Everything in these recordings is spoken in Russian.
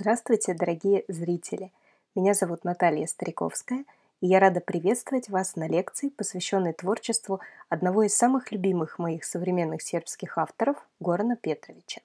Здравствуйте, дорогие зрители! Меня зовут Наталья Стариковская, и я рада приветствовать вас на лекции, посвященной творчеству одного из самых любимых моих современных сербских авторов Горана Петровича.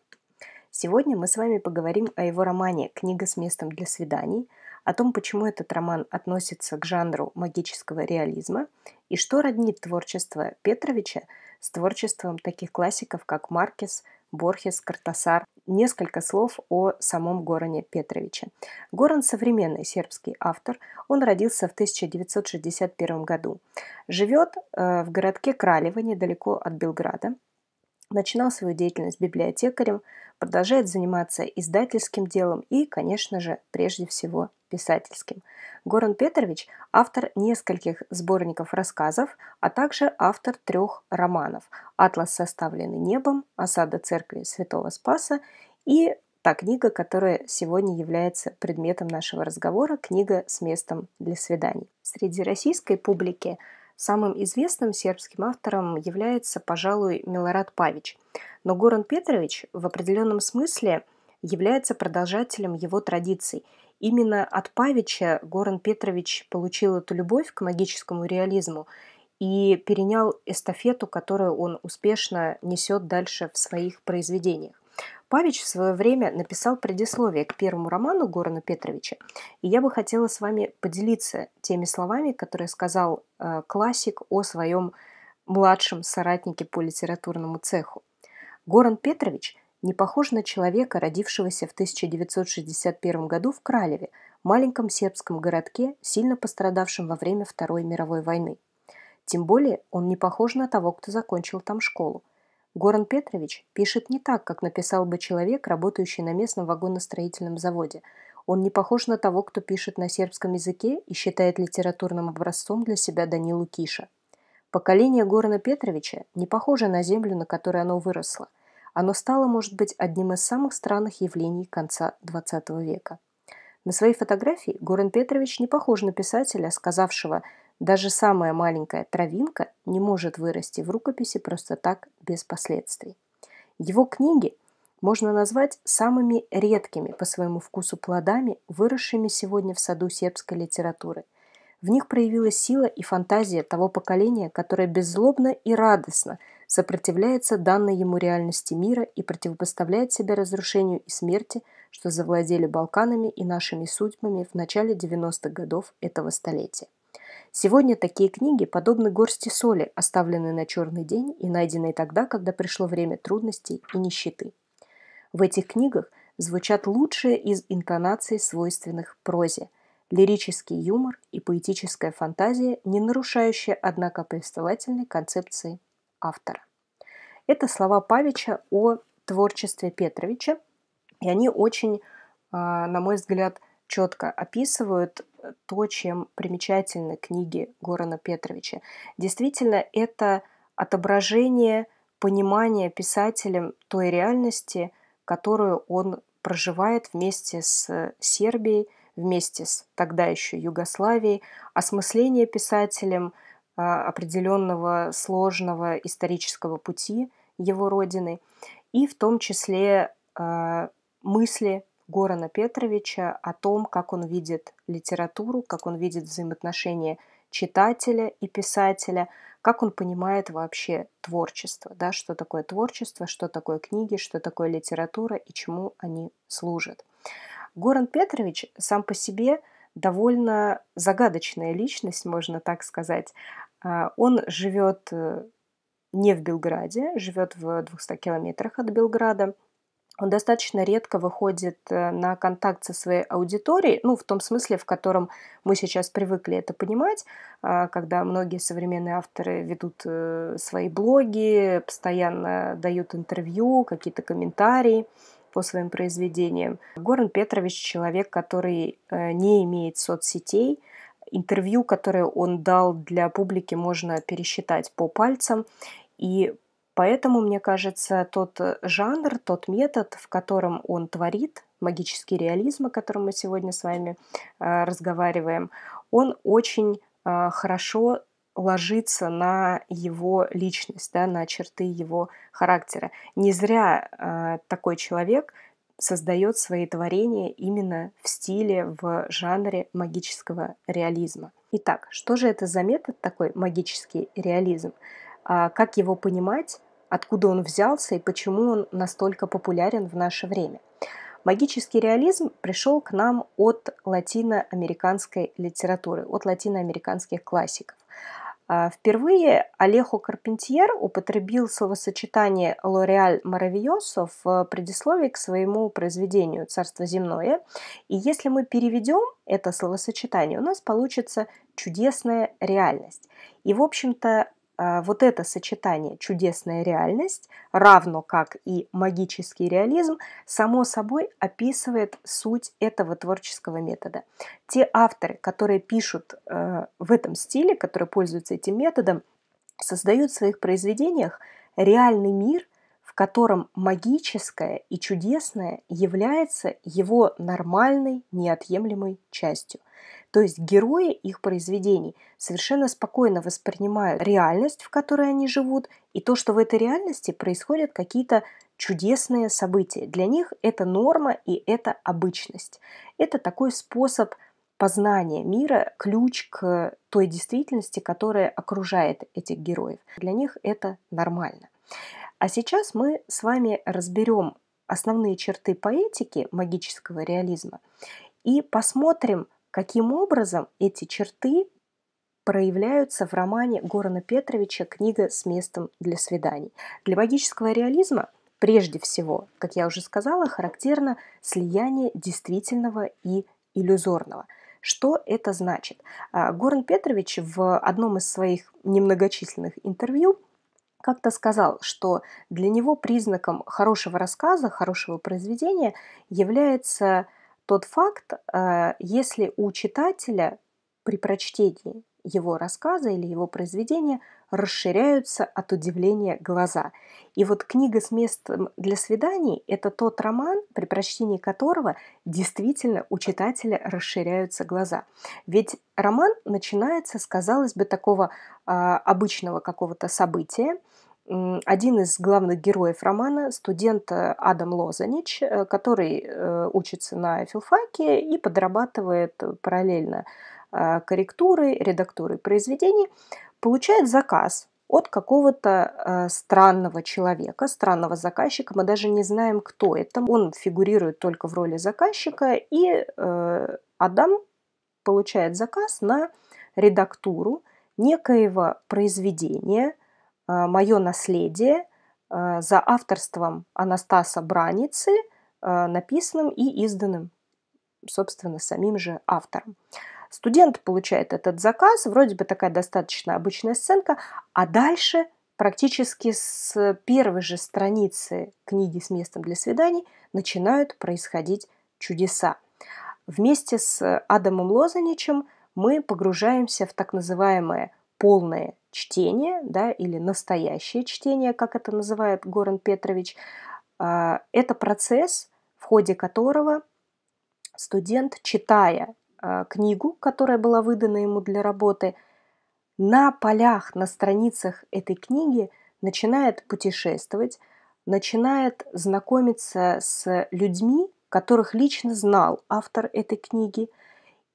Сегодня мы с вами поговорим о его романе «Книга с местом для свиданий», о том, почему этот роман относится к жанру магического реализма и что роднит творчество Петровича с творчеством таких классиков, как Маркес, Борхес, Картасар. Несколько слов о самом Гороне Петровиче. Горан – современный сербский автор. Он родился в 1961 году. Живет э, в городке Кралево, недалеко от Белграда. Начинал свою деятельность библиотекарем, продолжает заниматься издательским делом и, конечно же, прежде всего писательским. Горан Петрович – автор нескольких сборников рассказов, а также автор трех романов «Атлас, составленный небом», «Осада церкви Святого Спаса» и та книга, которая сегодня является предметом нашего разговора, книга «С местом для свиданий». Среди российской публики самым известным сербским автором является, пожалуй, Милорад Павич. Но Горан Петрович в определенном смысле является продолжателем его традиций – Именно от Павича Горан Петрович получил эту любовь к магическому реализму и перенял эстафету, которую он успешно несет дальше в своих произведениях. Павич в свое время написал предисловие к первому роману Горана Петровича, и я бы хотела с вами поделиться теми словами, которые сказал э, классик о своем младшем соратнике по литературному цеху. Горан Петрович не похож на человека, родившегося в 1961 году в Кралеве, маленьком сербском городке, сильно пострадавшем во время Второй мировой войны. Тем более он не похож на того, кто закончил там школу. Горан Петрович пишет не так, как написал бы человек, работающий на местном вагоностроительном заводе. Он не похож на того, кто пишет на сербском языке и считает литературным образцом для себя Данилу Киша. Поколение Горана Петровича не похоже на землю, на которой оно выросло – оно стало, может быть, одним из самых странных явлений конца XX века. На своей фотографии Горен Петрович не похож на писателя, сказавшего «даже самая маленькая травинка не может вырасти в рукописи просто так, без последствий». Его книги можно назвать самыми редкими по своему вкусу плодами, выросшими сегодня в саду сербской литературы. В них проявилась сила и фантазия того поколения, которое беззлобно и радостно – сопротивляется данной ему реальности мира и противопоставляет себя разрушению и смерти, что завладели Балканами и нашими судьбами в начале 90-х годов этого столетия. Сегодня такие книги подобны горсти соли, оставленной на черный день и найденной тогда, когда пришло время трудностей и нищеты. В этих книгах звучат лучшие из интонаций, свойственных прозе, лирический юмор и поэтическая фантазия, не нарушающая, однако, повествовательной концепции автора. Это слова Павича о творчестве Петровича, и они очень, а, на мой взгляд, четко описывают то, чем примечательны книги Горана Петровича. Действительно, это отображение понимания писателем той реальности, которую он проживает вместе с Сербией, вместе с тогда еще Югославией, осмысление писателем – а, определенного сложного исторического пути его родины, и в том числе а, мысли Горана Петровича о том, как он видит литературу, как он видит взаимоотношения читателя и писателя, как он понимает вообще творчество, да, что такое творчество, что такое книги, что такое литература и чему они служат. Горан Петрович сам по себе довольно загадочная личность, можно так сказать. А, он живет э, не в Белграде, живет в 200 километрах от Белграда. Он достаточно редко выходит э, на контакт со своей аудиторией, ну, в том смысле, в котором мы сейчас привыкли это понимать, а, когда многие современные авторы ведут э, свои блоги, постоянно дают интервью, какие-то комментарии по своим произведениям. Горан Петрович человек, который не имеет соцсетей – интервью, которое он дал для публики, можно пересчитать по пальцам. И поэтому, мне кажется, тот э, жанр, тот метод, в котором он творит, магический реализм, о котором мы сегодня с вами э, разговариваем, он очень э, хорошо ложится на его личность, да, на черты его характера. Не зря э, такой человек создает свои творения именно в стиле, в жанре магического реализма. Итак, что же это за метод такой магический реализм? А, как его понимать? Откуда он взялся и почему он настолько популярен в наше время? Магический реализм пришел к нам от латиноамериканской литературы, от латиноамериканских классиков. А, впервые Алехо Карпентьер употребил словосочетание «Лореаль Моравиосо» в предисловии к своему произведению «Царство земное». И если мы переведем это словосочетание, у нас получится чудесная реальность. И, в общем-то, а, вот это сочетание чудесная реальность, равно как и магический реализм, само собой описывает суть этого творческого метода. Те авторы, которые пишут э, в этом стиле, которые пользуются этим методом, создают в своих произведениях реальный мир, в котором магическое и чудесное является его нормальной, неотъемлемой частью. То есть герои их произведений совершенно спокойно воспринимают реальность, в которой они живут, и то, что в этой реальности происходят какие-то чудесные события. Для них это норма и это обычность. Это такой способ познания мира, ключ к той действительности, которая окружает этих героев. Для них это нормально. А сейчас мы с вами разберем основные черты поэтики магического реализма и посмотрим, Каким образом эти черты проявляются в романе Горана Петровича «Книга с местом для свиданий». Для магического реализма прежде всего, как я уже сказала, характерно слияние действительного и иллюзорного. Что это значит? А, Горан Петрович в одном из своих немногочисленных интервью как-то сказал, что для него признаком хорошего рассказа, хорошего произведения является тот факт, э, если у читателя при прочтении его рассказа или его произведения расширяются от удивления глаза. И вот книга с местом для свиданий – это тот роман, при прочтении которого действительно у читателя расширяются глаза. Ведь роман начинается с, казалось бы, такого э, обычного какого-то события, один из главных героев романа, студент э, Адам Лозанич, э, который э, учится на филфаке и подрабатывает параллельно корректурой, редактурой произведений, получает заказ от какого-то э, странного человека, странного заказчика. Мы даже не знаем, кто это. Он фигурирует только в роли заказчика, и Адам получает заказ на редактуру некоего произведения – а, мое наследие а, за авторством Анастаса Браницы, а, написанным и изданным, собственно, самим же автором. Студент получает этот заказ, вроде бы такая достаточно обычная сценка, а дальше практически с первой же страницы книги с местом для свиданий начинают происходить чудеса. Вместе с Адамом Лозаничем мы погружаемся в так называемое полное чтение, да, или настоящее чтение, как это называет Горан Петрович, а, это процесс, в ходе которого студент, читая а, книгу, которая была выдана ему для работы, на полях, на страницах этой книги начинает путешествовать, начинает знакомиться с людьми, которых лично знал автор этой книги,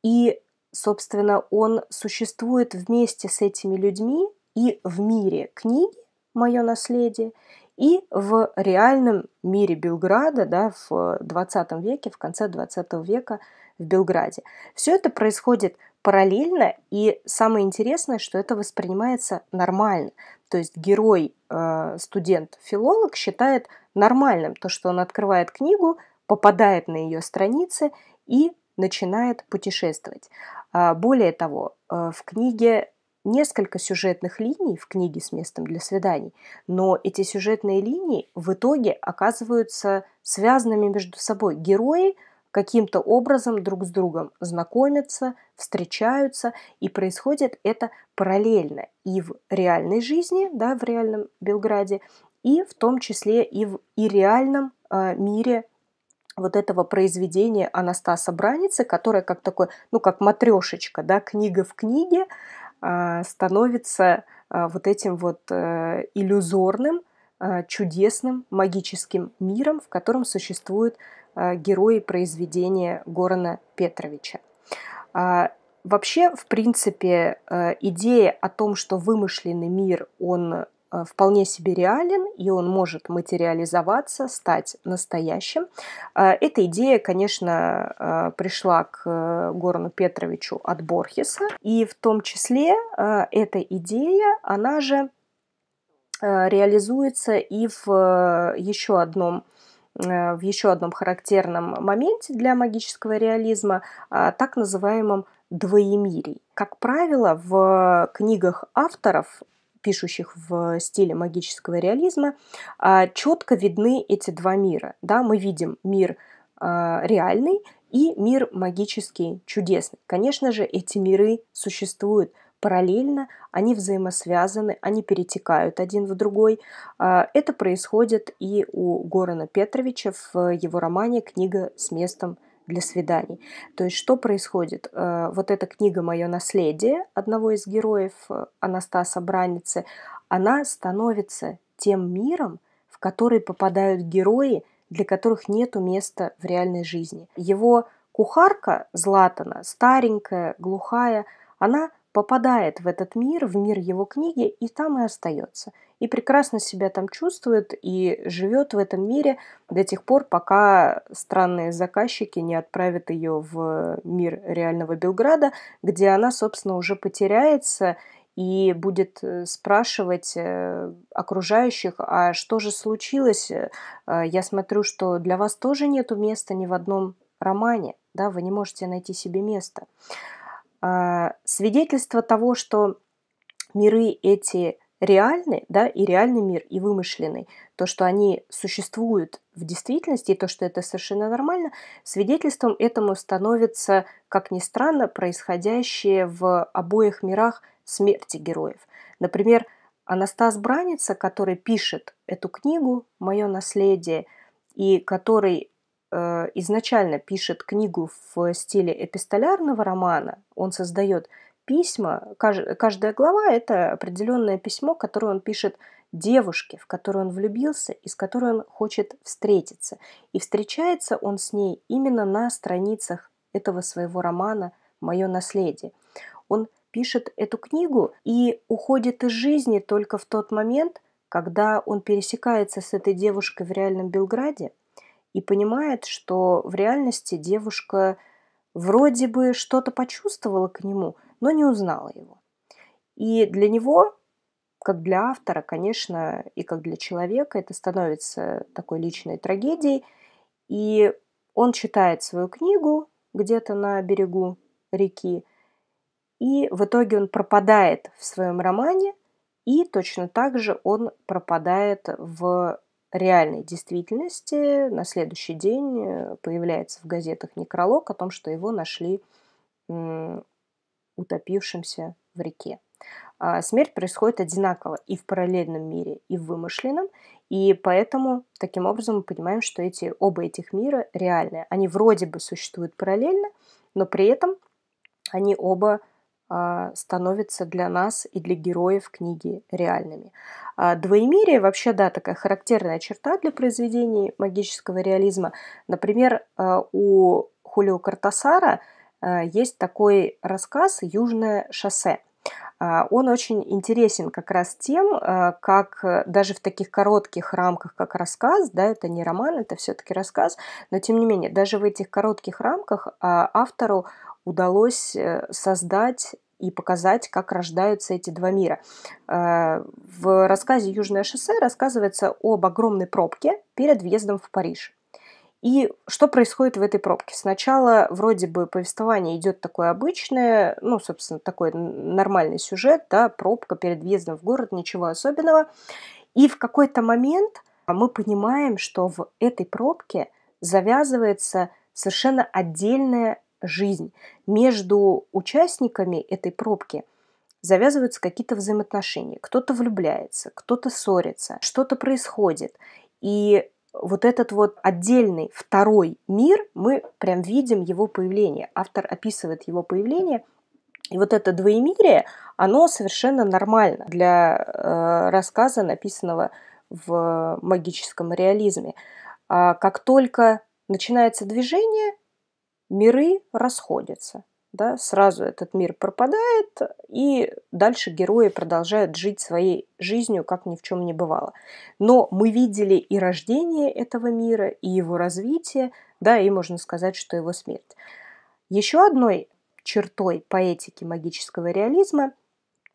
и собственно, он существует вместе с этими людьми и в мире книги «Мое наследие», и в реальном мире Белграда, да, в 20 веке, в конце 20 века в Белграде. Все это происходит параллельно, и самое интересное, что это воспринимается нормально. То есть герой, э, студент-филолог считает нормальным то, что он открывает книгу, попадает на ее страницы и начинает путешествовать. А, более того, э, в книге несколько сюжетных линий в книге с местом для свиданий, но эти сюжетные линии в итоге оказываются связанными между собой. Герои каким-то образом друг с другом знакомятся, встречаются, и происходит это параллельно и в реальной жизни, да, в реальном Белграде, и в том числе и в и реальном э, мире вот этого произведения Анастаса Браницы, которое как такой, ну, как матрешечка, да, книга в книге а, становится а, вот этим вот э, иллюзорным, а, чудесным, магическим миром, в котором существуют герои произведения Горана Петровича. вообще, в принципе, э, идея о том, что вымышленный мир, он Э, вполне себе реален, и он может материализоваться, стать настоящим. Э, эта идея, конечно, э, пришла к Горану Петровичу от Борхеса, и в том числе эта идея, она же реализуется и в еще одном в еще одном характерном моменте для магического реализма, так называемом двоемирий. Как правило, в книгах авторов пишущих в стиле магического реализма, а, четко видны эти два мира. Да, мы видим мир а, реальный и мир магический, чудесный. Конечно же, эти миры существуют параллельно, они взаимосвязаны, они перетекают один в другой. А, это происходит и у Горана Петровича в его романе «Книга с местом для свиданий. То есть что происходит? Э, вот эта книга «Мое наследие» одного из героев э, Анастаса Браницы, она становится тем миром, в который попадают герои, для которых нет места в реальной жизни. Его кухарка Златана, старенькая, глухая, она попадает в этот мир, в мир его книги, и там и остается – и прекрасно себя там чувствует и живет в этом мире до тех пор, пока странные заказчики не отправят ее в мир реального Белграда, где она, собственно, уже потеряется и будет э, спрашивать э, окружающих, а что же случилось? Э, а я смотрю, что для вас тоже нету места ни в одном романе, да, вы не можете найти себе место. А, свидетельство того, что миры эти реальный, да, и реальный мир, и вымышленный, то, что они существуют в действительности, и то, что это совершенно нормально, свидетельством этому становится, как ни странно, происходящее в обоих мирах смерти героев. Например, Анастас Браница, который пишет эту книгу «Мое наследие», и который э, изначально пишет книгу в стиле эпистолярного романа, он создает письма, каждая глава – это определенное письмо, которое он пишет девушке, в которую он влюбился и с которой он хочет встретиться. И встречается он с ней именно на страницах этого своего романа «Мое наследие». Он пишет эту книгу и уходит из жизни только в тот момент, когда он пересекается с этой девушкой в реальном Белграде и понимает, что в реальности девушка вроде бы что-то почувствовала к нему – но не узнала его. И для него, как для автора, конечно, и как для человека, это становится такой личной трагедией. И он читает свою книгу где-то на берегу реки, и в итоге он пропадает в своем романе, и точно так же он пропадает в реальной действительности. На следующий день э, появляется в газетах некролог о том, что его нашли утопившимся в реке. А, смерть происходит одинаково и в параллельном мире, и в вымышленном, и поэтому таким образом мы понимаем, что эти, оба этих мира реальные. Они вроде бы существуют параллельно, но при этом они оба а, становятся для нас и для героев книги реальными. А, Двоемирие вообще, да, такая характерная черта для произведений магического реализма. Например, у Хулио Картасара – Э, есть такой рассказ «Южное шоссе». А, он очень интересен как раз тем, э, как э, даже в таких коротких рамках, как рассказ, да, это не роман, это все-таки рассказ, но тем не менее, даже в этих коротких рамках а, автору удалось создать и показать, как рождаются эти два мира. В рассказе «Южное шоссе» рассказывается об огромной пробке перед въездом в Париж. И что происходит в этой пробке? Сначала вроде бы повествование идет такое обычное, ну, собственно, такой нормальный сюжет, да, пробка перед въездом в город, ничего особенного. И в какой-то момент мы понимаем, что в этой пробке завязывается совершенно отдельная жизнь. Между участниками этой пробки – завязываются какие-то взаимоотношения. Кто-то влюбляется, кто-то ссорится, что-то происходит. И вот этот вот отдельный второй мир, мы прям видим его появление. Автор описывает его появление, и вот это двоемирие, оно совершенно нормально для э, рассказа, написанного в магическом реализме. А как только начинается движение, миры расходятся да, сразу этот мир пропадает, и дальше герои продолжают жить своей жизнью, как ни в чем не бывало. Но мы видели и рождение этого мира, и его развитие, да, и можно сказать, что его смерть. Еще одной чертой поэтики магического реализма –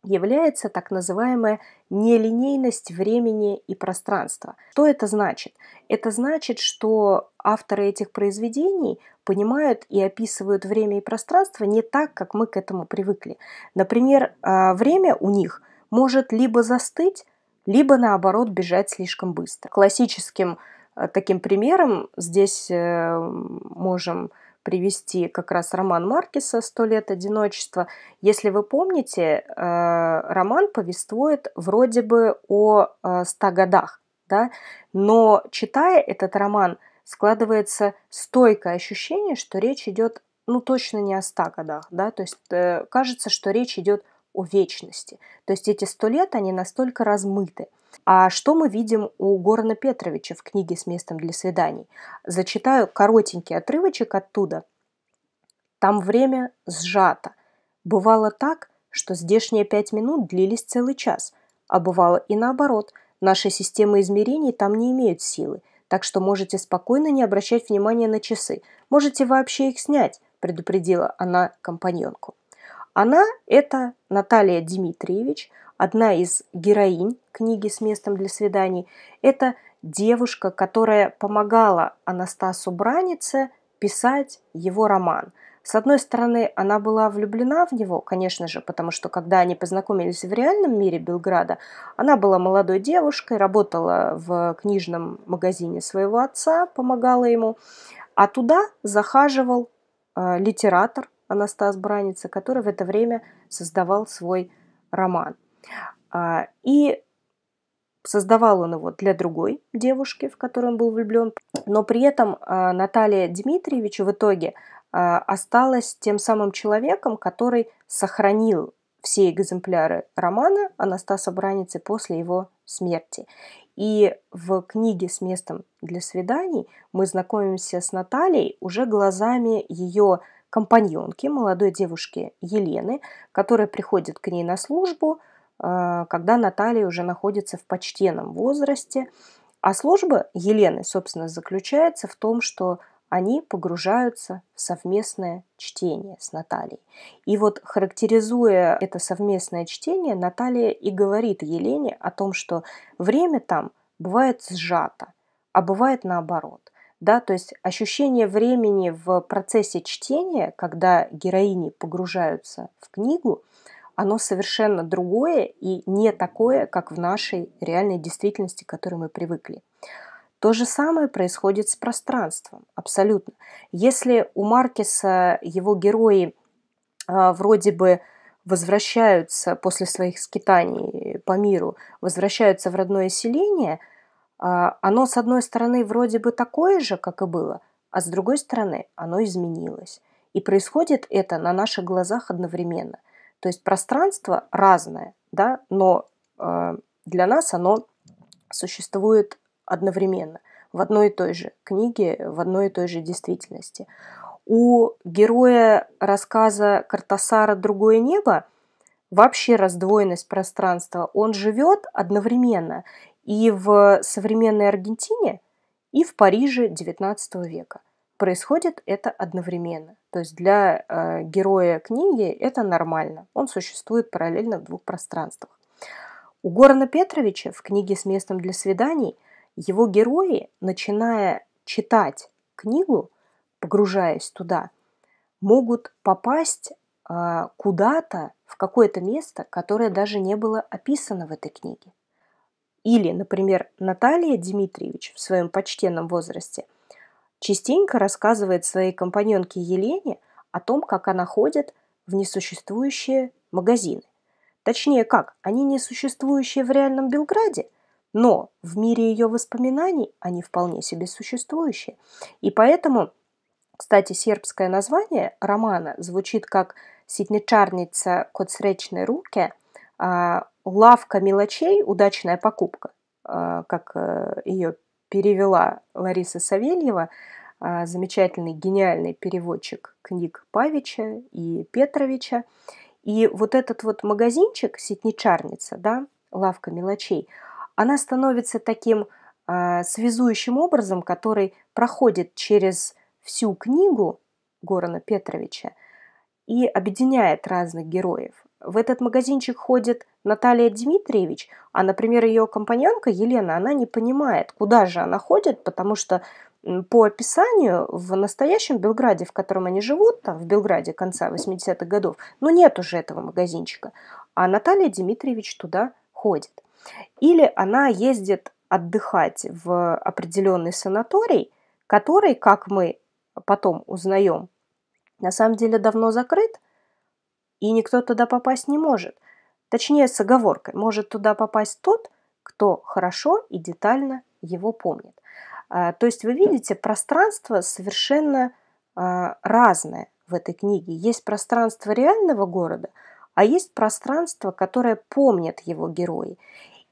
является так называемая нелинейность времени и пространства. Что это значит? Это значит, что авторы этих произведений понимают и описывают время и пространство не так, как мы к этому привыкли. Например, э, время у них может либо застыть, либо наоборот бежать слишком быстро. Классическим э, таким примером здесь э, можем привести как раз роман Маркиса «Сто лет одиночества». Если вы помните, э, роман повествует вроде бы о э, ста годах, да? но читая этот роман, складывается стойкое ощущение, что речь идет ну точно не о ста годах, да, то есть э, кажется, что речь идет о вечности. То есть эти сто лет, они настолько размыты. А что мы видим у Горана Петровича в книге «С местом для свиданий»? Зачитаю коротенький отрывочек оттуда. «Там время сжато. Бывало так, что здешние пять минут длились целый час, а бывало и наоборот. Наши системы измерений там не имеют силы, так что можете спокойно не обращать внимания на часы. Можете вообще их снять», – предупредила она компаньонку. Она – это Наталья Дмитриевич, одна из героинь книги «С местом для свиданий». Это девушка, которая помогала Анастасу Бранице писать его роман. С одной стороны, она была влюблена в него, конечно же, потому что когда они познакомились в реальном мире Белграда, она была молодой девушкой, работала в книжном магазине своего отца, помогала ему, а туда захаживал э, литератор Анастас Браница, который в это время создавал свой роман. А, и создавал он его для другой девушки, в которую он был влюблен. Но при этом а, Наталья Дмитриевичу в итоге а, осталась тем самым человеком, который сохранил все экземпляры романа Анастаса Браницы после его смерти. И в книге «С местом для свиданий» мы знакомимся с Натальей уже глазами ее компаньонки, молодой девушки Елены, которая приходит к ней на службу, э, когда Наталья уже находится в почтенном возрасте. А служба Елены, собственно, заключается в том, что они погружаются в совместное чтение с Натальей. И вот характеризуя это совместное чтение, Наталья и говорит Елене о том, что время там бывает сжато, а бывает наоборот да, то есть ощущение времени в процессе чтения, когда героини погружаются в книгу, оно совершенно другое и не такое, как в нашей реальной действительности, к которой мы привыкли. То же самое происходит с пространством, абсолютно. Если у Маркеса его герои э, вроде бы возвращаются после своих скитаний по миру, возвращаются в родное селение – а, оно, с одной стороны, вроде бы такое же, как и было, а с другой стороны, оно изменилось. И происходит это на наших глазах одновременно. То есть пространство разное, да, но э, для нас оно существует одновременно в одной и той же книге, в одной и той же действительности. У героя рассказа Картасара «Другое небо» вообще раздвоенность пространства. Он живет одновременно, и в современной Аргентине, и в Париже XIX века. Происходит это одновременно. То есть для э, героя книги это нормально. Он существует параллельно в двух пространствах. У Горана Петровича в книге «С местом для свиданий» его герои, начиная читать книгу, погружаясь туда, могут попасть э, куда-то, в какое-то место, которое даже не было описано в этой книге. Или, например, Наталья Дмитриевич в своем почтенном возрасте частенько рассказывает своей компаньонке Елене о том, как она ходит в несуществующие магазины. Точнее как, они несуществующие в реальном Белграде, но в мире ее воспоминаний они вполне себе существующие. И поэтому, кстати, сербское название романа звучит как «Ситничарница код сречной руки», а, лавка мелочей, удачная покупка, а, как э, ее перевела Лариса Савельева, а, замечательный, гениальный переводчик книг Павича и Петровича. И вот этот вот магазинчик, сетничарница, да, лавка мелочей, она становится таким связующим образом, который проходит через всю книгу Горана Петровича и объединяет разных героев. В этот магазинчик ходит Наталья Дмитриевич, а, например, ее компаньонка Елена, она не понимает, куда же она ходит, потому что по описанию в настоящем Белграде, в котором они живут, там в Белграде конца 80-х годов, ну нет уже этого магазинчика, а Наталья Дмитриевич туда ходит. Или она ездит отдыхать в определенный санаторий, который, как мы потом узнаем, на самом деле давно закрыт – и никто туда попасть не может. Точнее, с оговоркой. Может туда попасть тот, кто хорошо и детально его помнит. А, то есть вы видите, пространство совершенно а, разное в этой книге. Есть пространство реального города, а есть пространство, которое помнят его герои.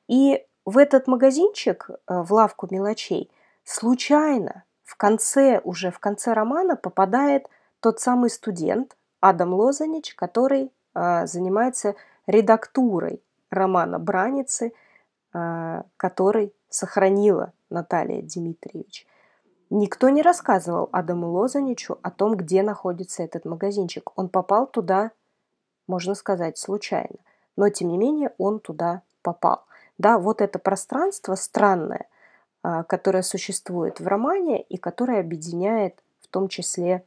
И в этот магазинчик, а, в лавку мелочей, случайно в конце, уже в конце романа попадает тот самый студент, Адам Лозанич, который а, занимается редактурой романа «Браницы», а, который сохранила Наталья Дмитриевич. Никто не рассказывал Адаму Лозаничу о том, где находится этот магазинчик. Он попал туда, можно сказать, случайно. Но, тем не менее, он туда попал. Да, вот это пространство странное, а, которое существует в романе и которое объединяет в том числе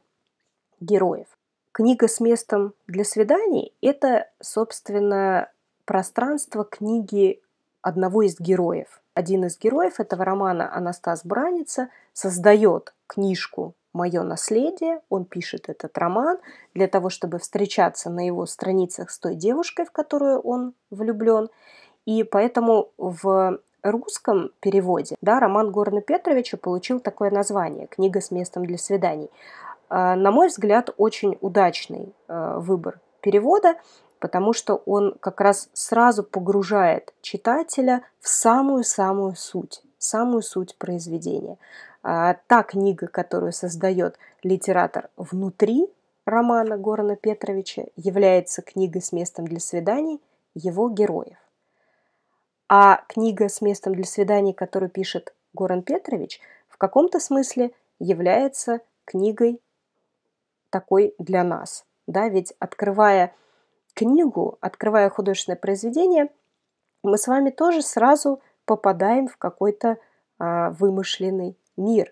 героев. Книга с местом для свиданий – это, собственно, пространство книги одного из героев. Один из героев этого романа, Анастас Браница, создает книжку «Мое наследие». Он пишет этот роман для того, чтобы встречаться на его страницах с той девушкой, в которую он влюблен. И поэтому в русском переводе да, роман Горна Петровича получил такое название «Книга с местом для свиданий». Э, на мой взгляд, очень удачный э, выбор перевода, потому что он как раз сразу погружает читателя в самую-самую суть, самую суть произведения. А, та книга, которую создает литератор внутри романа Горана Петровича, является книгой с местом для свиданий его героев. А книга с местом для свиданий, которую пишет Горан Петрович, в каком-то смысле является книгой такой для нас. Да? Ведь открывая книгу, открывая художественное произведение, мы с вами тоже сразу попадаем в какой-то а, вымышленный мир.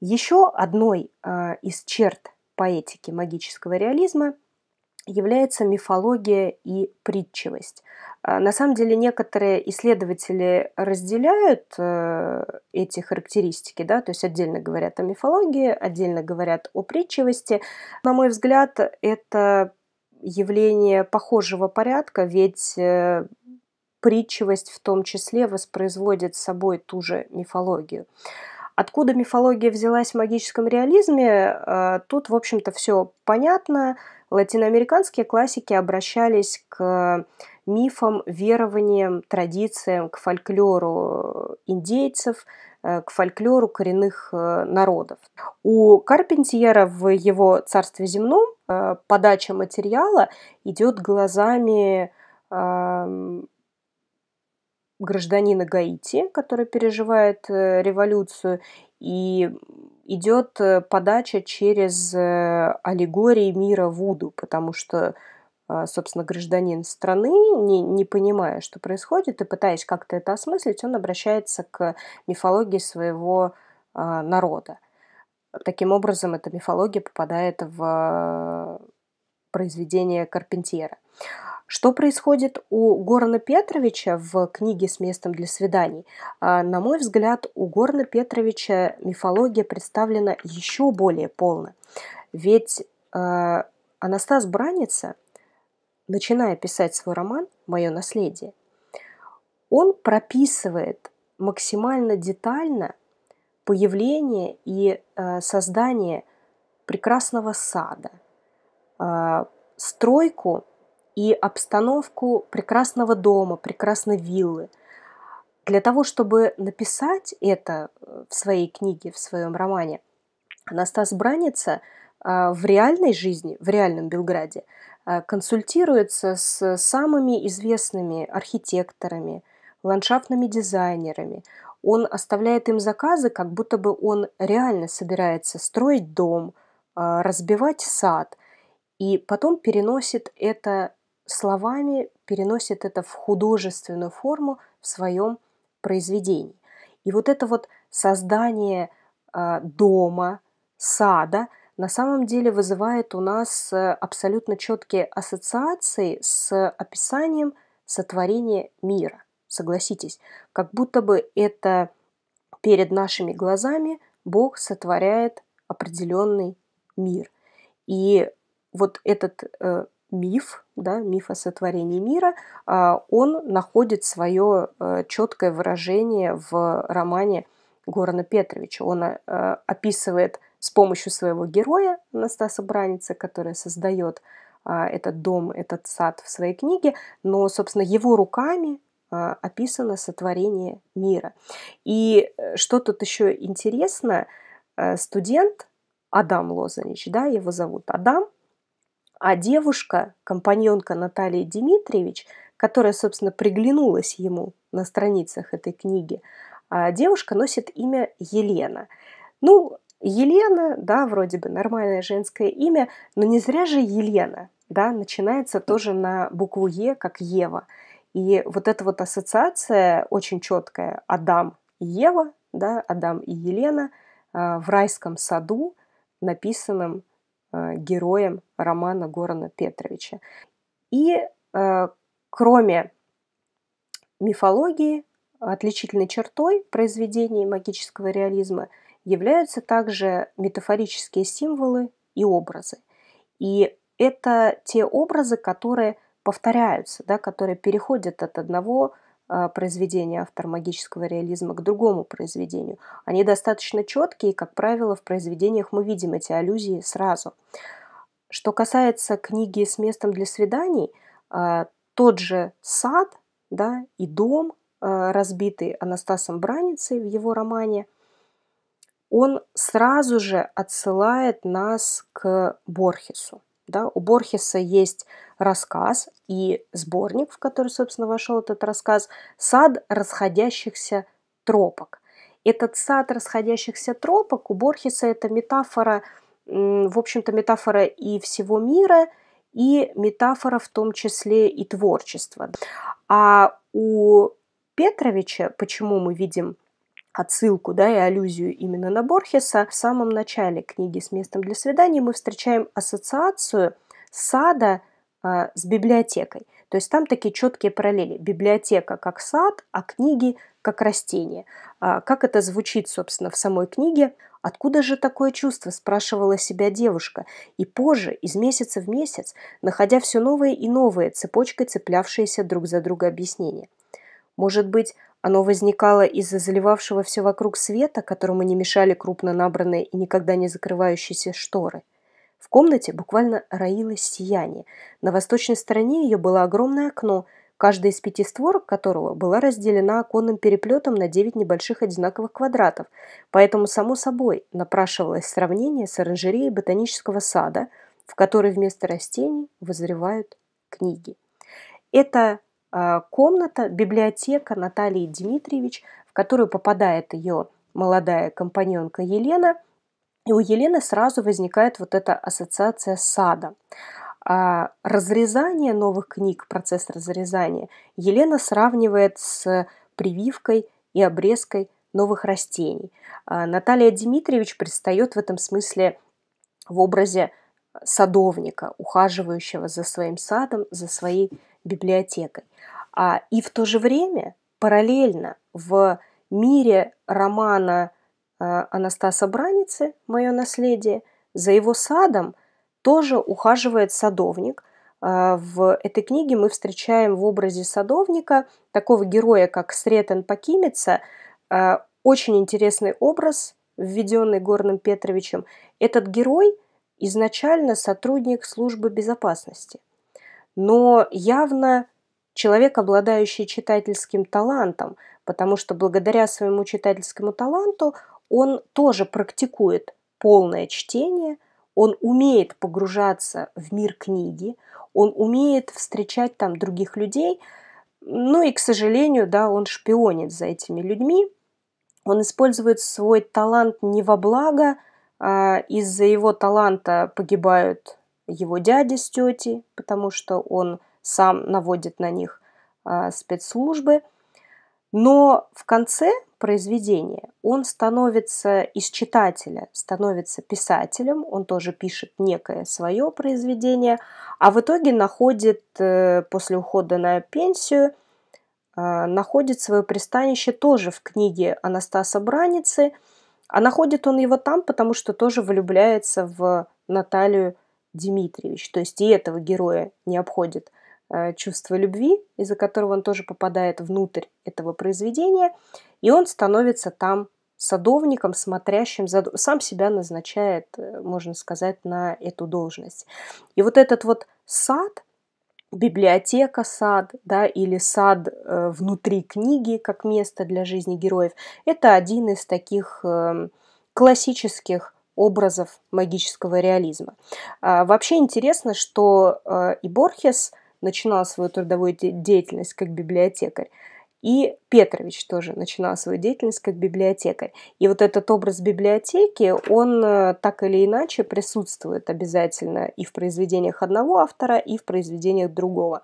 Еще одной а, из черт поэтики магического реализма является мифология и притчивость. А, на самом деле некоторые исследователи разделяют э, эти характеристики, да, то есть отдельно говорят о мифологии, отдельно говорят о притчивости. На мой взгляд, это явление похожего порядка, ведь э, притчивость в том числе воспроизводит собой ту же мифологию. Откуда мифология взялась в магическом реализме, э, тут, в общем-то, все понятно латиноамериканские классики обращались к мифам, верованиям, традициям, к фольклору индейцев, э, к фольклору коренных э, народов. У Карпентьера в его «Царстве земном» э, подача материала идет глазами эм, гражданина Гаити, который переживает революцию, и идет э, подача через э, аллегории мира Вуду, потому что, э, собственно, гражданин страны, не, не понимая, что происходит, и пытаясь как-то это осмыслить, он обращается к мифологии своего а, народа. Таким образом, эта мифология попадает в произведение Карпентьера. Что происходит у Горна Петровича в книге «С местом для свиданий»? А, на мой взгляд, у Горна Петровича мифология представлена еще более полно. Ведь э, Анастас Браница, начиная писать свой роман «Мое наследие», он прописывает максимально детально появление и э, создание прекрасного сада, э, стройку и обстановку прекрасного дома, прекрасной виллы. Для того, чтобы написать это э, в своей книге, в своем романе, Анастас Браница э, в реальной жизни, в реальном Белграде, э, консультируется с самыми известными архитекторами, ландшафтными дизайнерами. Он оставляет им заказы, как будто бы он реально собирается строить дом, разбивать сад, и потом переносит это словами переносит это в художественную форму в своем произведении. И вот это вот создание а, дома, сада на самом деле вызывает у нас э, абсолютно четкие ассоциации с описанием сотворения мира. Согласитесь, как будто бы это перед нашими глазами Бог сотворяет определенный мир. И вот этот э, миф, да, миф о сотворении мира, а, он находит свое э, четкое выражение в романе Горана Петровича. Он э, описывает с помощью своего героя Анастаса Браница, который создает а, этот дом, этот сад в своей книге, но, собственно, его руками а, описано сотворение мира. И э, что тут еще интересно, студент Адам Лозанич, да, его зовут Адам, а девушка, компаньонка Натальи Дмитриевич, которая, собственно, приглянулась ему на страницах этой книги, а девушка носит имя Елена. Ну, Елена, да, вроде бы нормальное женское имя, но не зря же Елена, да, начинается тоже на букву Е, как Ева. И вот эта вот ассоциация очень четкая Адам и Ева, да, Адам и Елена а, в райском саду, написанном Э, героем романа Горана Петровича. И э, кроме мифологии, отличительной чертой произведений магического реализма являются также метафорические символы и образы. И это те образы, которые повторяются, да, которые переходят от одного а, произведения автор магического реализма к другому произведению. Они достаточно четкие, и, как правило, в произведениях мы видим эти аллюзии сразу. Что касается книги с местом для свиданий, а, тот же сад да, и дом, а, разбитый Анастасом Браницей в его романе, он сразу же отсылает нас к Борхесу. Да? У Борхеса есть рассказ и сборник, в который, собственно, вошел этот рассказ «Сад расходящихся тропок». Этот сад расходящихся тропок у Борхеса – это метафора, в общем-то, метафора и всего мира, и метафора в том числе и творчества. А у Петровича, почему мы видим отсылку, да, и аллюзию именно на Борхеса. В самом начале книги «С местом для свидания мы встречаем ассоциацию сада э, с библиотекой. То есть там такие четкие параллели. Библиотека как сад, а книги как растение. А, как это звучит, собственно, в самой книге? Откуда же такое чувство, спрашивала себя девушка. И позже, из месяца в месяц, находя все новые и новые цепочкой цеплявшиеся друг за друга объяснения. Может быть, оно возникало из-за заливавшего все вокруг света, которому не мешали крупно набранные и никогда не закрывающиеся шторы. В комнате буквально роилось сияние. На восточной стороне ее было огромное окно, каждая из пяти створок которого была разделена оконным переплетом на девять небольших одинаковых квадратов, поэтому, само собой, напрашивалось сравнение с оранжереей ботанического сада, в которой вместо растений вызревают книги. Это а, комната, библиотека Натальи Дмитриевич, в которую попадает ее молодая компаньонка Елена. И у Елены сразу возникает вот эта ассоциация сада. А разрезание новых книг, процесс разрезания, Елена сравнивает с прививкой и обрезкой новых растений. А Наталья Дмитриевич предстает в этом смысле в образе садовника, ухаживающего за своим садом, за своей библиотекой. А, и в то же время, параллельно в мире романа э, Анастаса Браницы «Мое наследие» за его садом тоже ухаживает садовник. Э, в этой книге мы встречаем в образе садовника такого героя, как Сретен Покимица, э, очень интересный образ, введенный Горным Петровичем. Этот герой изначально сотрудник службы безопасности – но явно человек, обладающий читательским талантом, потому что благодаря своему читательскому таланту он тоже практикует полное чтение, он умеет погружаться в мир книги, он умеет встречать там других людей, ну и, к сожалению, да, он шпионит за этими людьми, он использует свой талант не во благо, а из-за его таланта погибают его дяди с тетей, потому что он сам наводит на них а, спецслужбы. Но в конце произведения он становится из читателя, становится писателем, он тоже пишет некое свое произведение, а в итоге находит э, после ухода на пенсию, а, находит свое пристанище тоже в книге Анастаса Браницы, а находит он его там, потому что тоже влюбляется в Наталью Дмитриевич. То есть и этого героя не обходит э, чувство любви, из-за которого он тоже попадает внутрь этого произведения, и он становится там садовником, смотрящим, за, сам себя назначает, э, можно сказать, на эту должность. И вот этот вот сад, библиотека сад, да, или сад э, внутри книги как место для жизни героев, это один из таких э, классических образов магического реализма. А, вообще интересно, что а, и Борхес начинал свою трудовую деятельность как библиотекарь, и Петрович тоже начинал свою деятельность как библиотекарь. И вот этот образ библиотеки, он э, так или иначе присутствует обязательно и в произведениях одного автора, и в произведениях другого.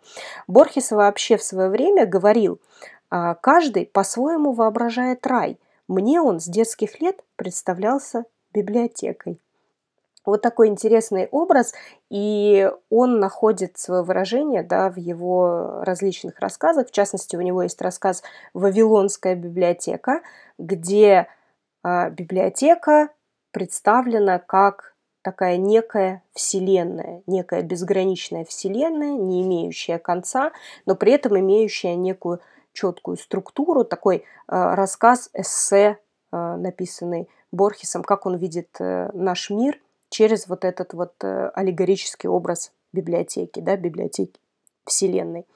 Борхес вообще в свое время говорил, а, каждый по-своему воображает рай. Мне он с детских лет представлялся библиотекой. Вот такой интересный образ, и он находит свое выражение да, в его различных рассказах. В частности, у него есть рассказ «Вавилонская библиотека», где э, библиотека представлена как такая некая вселенная, некая безграничная вселенная, не имеющая конца, но при этом имеющая некую четкую структуру, такой э, рассказ, эссе, э, написанный Борхесом, как он видит э, наш мир через вот этот вот э, аллегорический образ библиотеки, да, библиотеки Вселенной.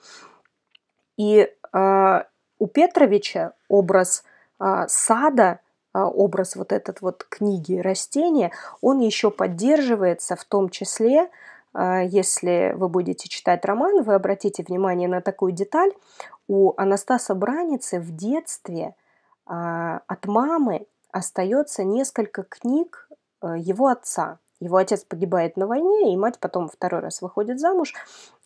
И э, у Петровича образ э, сада, э, образ вот этот вот книги растения, он еще поддерживается в том числе, э, если вы будете читать роман, вы обратите внимание на такую деталь. У Анастаса Браницы в детстве э, от мамы остается несколько книг э, его отца. Его отец погибает на войне, и мать потом второй раз выходит замуж.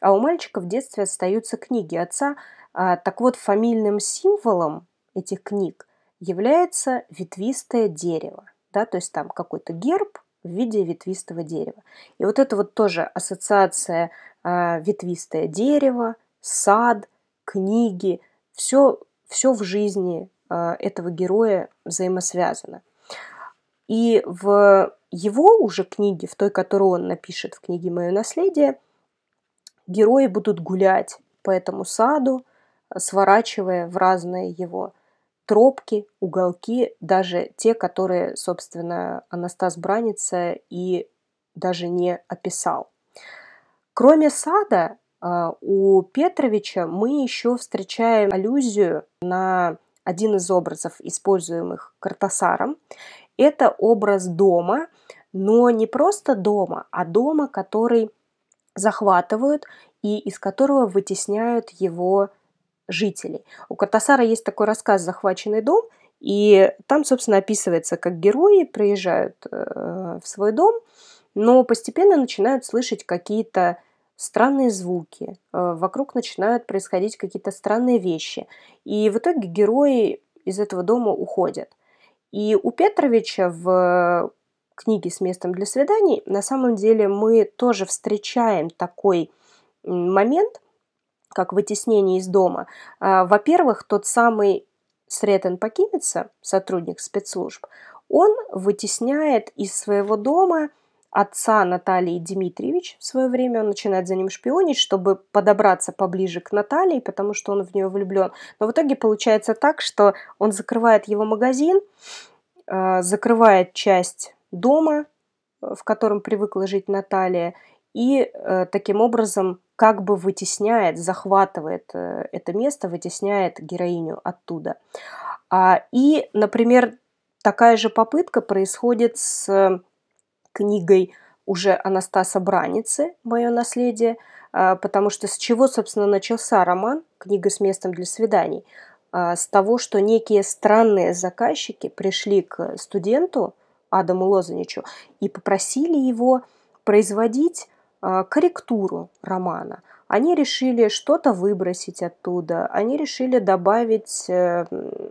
А у мальчика в детстве остаются книги отца. А, так вот, фамильным символом этих книг является ветвистое дерево. Да? То есть там какой-то герб в виде ветвистого дерева. И вот это вот тоже ассоциация а, ветвистое дерево, сад, книги, все, все в жизни а, этого героя взаимосвязано. И в его уже книге, в той, которую он напишет в книге «Мое наследие», герои будут гулять по этому саду, сворачивая в разные его тропки, уголки, даже те, которые, собственно, Анастас Браница и даже не описал. Кроме сада, а, у Петровича мы еще встречаем аллюзию на один из образов, используемых Картасаром, это образ дома, но не просто дома, а дома, который захватывают и из которого вытесняют его жители. У Картасара есть такой рассказ «Захваченный дом», и там, собственно, описывается, как герои приезжают э, в свой дом, но постепенно начинают слышать какие-то странные звуки, э, вокруг начинают происходить какие-то странные вещи. И в итоге герои из этого дома уходят. И у Петровича в книге «С местом для свиданий» на самом деле мы тоже встречаем такой момент, как вытеснение из дома. А, во-первых, тот самый Сретен покинется, сотрудник спецслужб, он вытесняет из своего дома – отца Натальи Дмитриевич в свое время. Он начинает за ним шпионить, чтобы подобраться поближе к Наталье, потому что он в нее влюблен. Но в итоге получается так, что он закрывает его магазин, э, закрывает часть дома, э, в котором привыкла жить Наталья, и э, таким образом как бы вытесняет, захватывает это место, вытесняет героиню оттуда. А, и, например, такая же попытка происходит с книгой уже Анастаса Браницы «Мое наследие», а, потому что с чего, собственно, начался роман «Книга с местом для свиданий»? А, с того, что некие странные заказчики пришли к студенту Адаму Лозаничу и попросили его производить а, корректуру романа. Они решили что-то выбросить оттуда, они решили добавить э,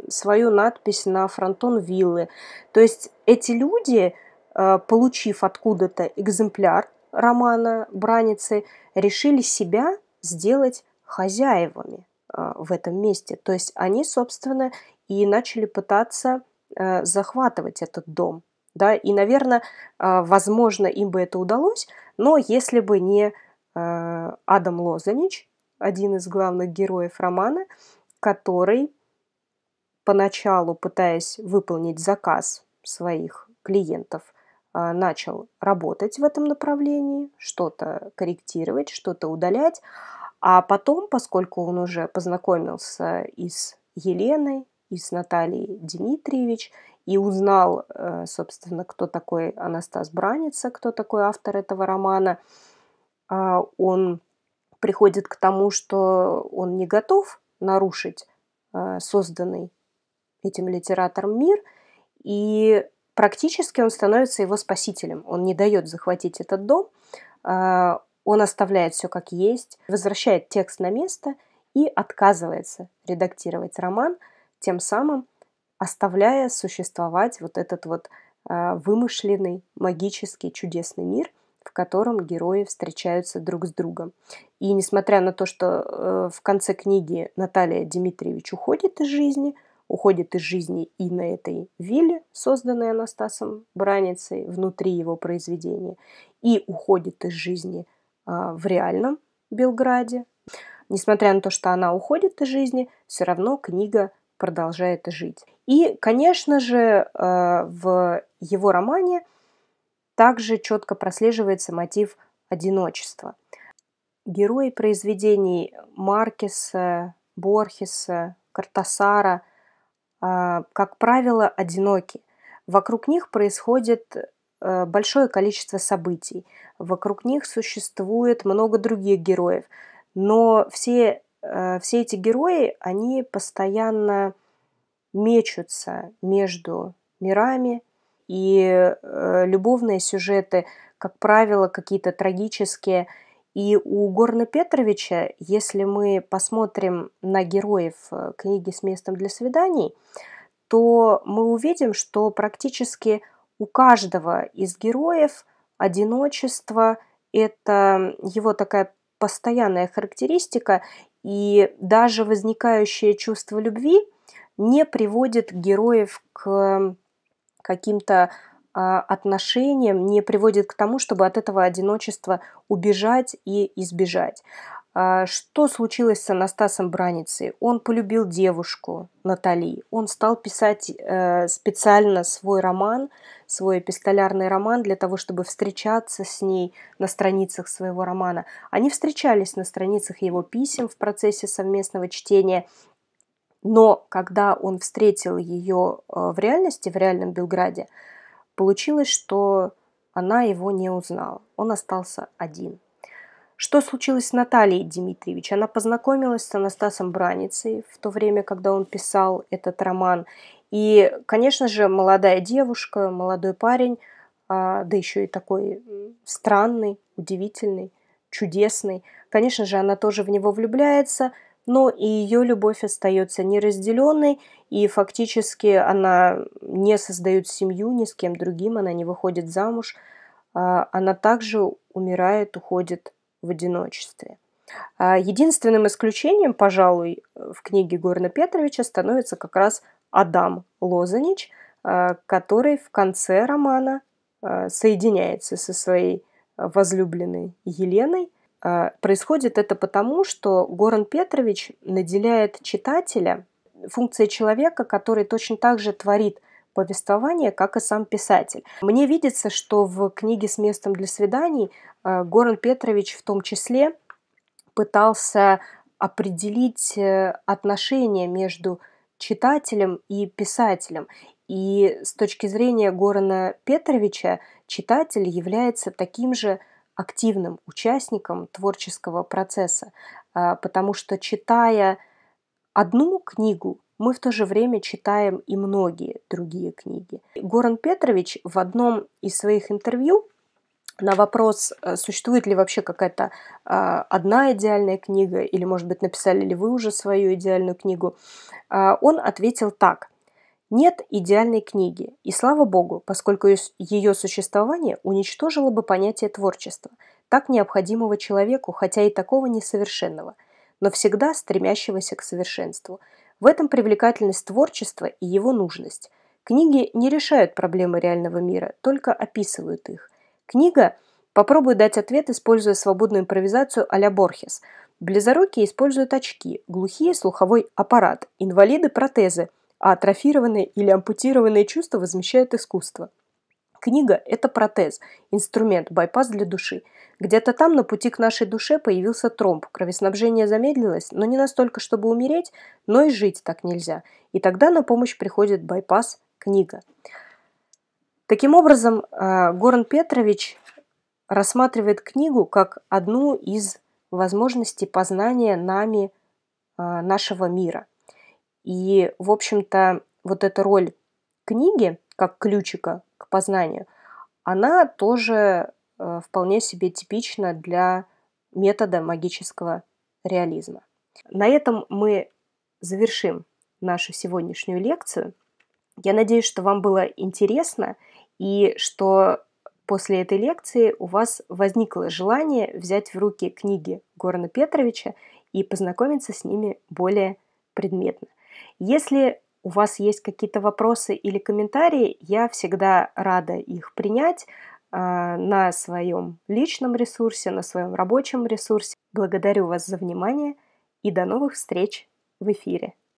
свою надпись на фронтон виллы. То есть эти люди Э, получив откуда-то экземпляр романа Браницы, решили себя сделать хозяевами э, в этом месте. То есть они, собственно, и начали пытаться э, захватывать этот дом. Да? И, наверное, возможно, им бы это удалось, но если бы не Адам Лозанич, один из главных героев романа, который поначалу, пытаясь выполнить заказ своих клиентов, а, начал работать в этом направлении, что-то корректировать, что-то удалять. А потом, поскольку он уже познакомился и с Еленой, и с Натальей Дмитриевич, и узнал, э, собственно, кто такой Анастас Браница, кто такой автор этого романа, а, он приходит к тому, что он не готов нарушить э, созданный этим литератором мир, и Практически он становится его спасителем. Он не дает захватить этот дом, а, он оставляет все как есть, возвращает текст на место и отказывается редактировать роман, тем самым оставляя существовать вот этот вот а, вымышленный, магический, чудесный мир – в котором герои встречаются друг с другом. И несмотря на то, что э, в конце книги Наталья Дмитриевич уходит из жизни, уходит из жизни и на этой вилле, созданной Анастасом Браницей внутри его произведения, и уходит из жизни а, в реальном Белграде. Несмотря на то, что она уходит из жизни, все равно книга продолжает жить. И, конечно же, а, в его романе также четко прослеживается мотив одиночества. Герои произведений Маркеса, Борхеса, Картасара – а, как правило, одиноки. Вокруг них происходит э, большое количество событий. Вокруг них существует много других героев. Но все, э, все эти герои, они постоянно мечутся между мирами, и э, любовные сюжеты, как правило, какие-то трагические – и у Горна Петровича, если мы посмотрим на героев э, книги с местом для свиданий, то мы увидим, что практически у каждого из героев одиночество – это его такая постоянная характеристика, и даже возникающее чувство любви не приводит героев к э, каким-то а, отношениям, не приводит к тому, чтобы от этого одиночества убежать и избежать. А, что случилось с Анастасом Браницей? Он полюбил девушку Натали. Он стал писать э, специально свой роман, свой эпистолярный роман для того, чтобы встречаться с ней на страницах своего романа. Они встречались на страницах его писем в процессе совместного чтения. Но когда он встретил ее э, в реальности, в реальном Белграде, Получилось, что она его не узнала. Он остался один. Что случилось с Натальей Дмитриевич? Она познакомилась с Анастасом Браницей в то время, когда он писал этот роман. И, конечно же, молодая девушка, молодой парень, а, да еще и такой странный, удивительный, чудесный. Конечно же, она тоже в него влюбляется – но ну, и ее любовь остается неразделенной, и фактически она не создает семью ни с кем другим, она не выходит замуж, а, она также умирает, уходит в одиночестве. А, единственным исключением, пожалуй, в книге Горна Петровича становится как раз Адам Лозанич, а, который в конце романа соединяется со своей возлюбленной Еленой, Э, происходит это потому, что Горан Петрович наделяет читателя функцией человека, который точно так же творит повествование, как и сам писатель. Мне видится, что в книге «С местом для свиданий» э, Горан Петрович в том числе пытался определить э, отношения между читателем и писателем. И с точки зрения Горана Петровича читатель является таким же активным участником творческого процесса, а, потому что читая одну книгу, мы в то же время читаем и многие другие книги. Горан Петрович в одном из своих интервью на вопрос, э, существует ли вообще какая-то а, одна идеальная книга, или, может быть, написали ли вы уже свою идеальную книгу, а, он ответил так. Нет идеальной книги, и слава богу, поскольку ее существование уничтожило бы понятие творчества, так необходимого человеку, хотя и такого несовершенного, но всегда стремящегося к совершенству. В этом привлекательность творчества и его нужность. Книги не решают проблемы реального мира, только описывают их. Книга попробует дать ответ, используя свободную импровизацию а-ля Борхес. Близорукие используют очки, глухие – слуховой аппарат, инвалиды – протезы – а атрофированные или ампутированные чувства возмещает искусство. Книга – это протез, инструмент, байпас для души. Где-то там на пути к нашей душе появился тромб, кровоснабжение замедлилось, но не настолько, чтобы умереть, но и жить так нельзя. И тогда на помощь приходит байпас – книга. Таким образом, а, Горан Петрович рассматривает книгу как одну из возможностей познания нами а, нашего мира – и, в общем-то, вот эта роль книги, как ключика к познанию, она тоже э, вполне себе типична для метода магического реализма. На этом мы завершим нашу сегодняшнюю лекцию. Я надеюсь, что вам было интересно и что после этой лекции у вас возникло желание взять в руки книги Горна Петровича и познакомиться с ними более предметно. Если у вас есть какие-то вопросы или комментарии, я всегда рада их принять а, на своем личном ресурсе, на своем рабочем ресурсе. Благодарю вас за внимание и до новых встреч в эфире.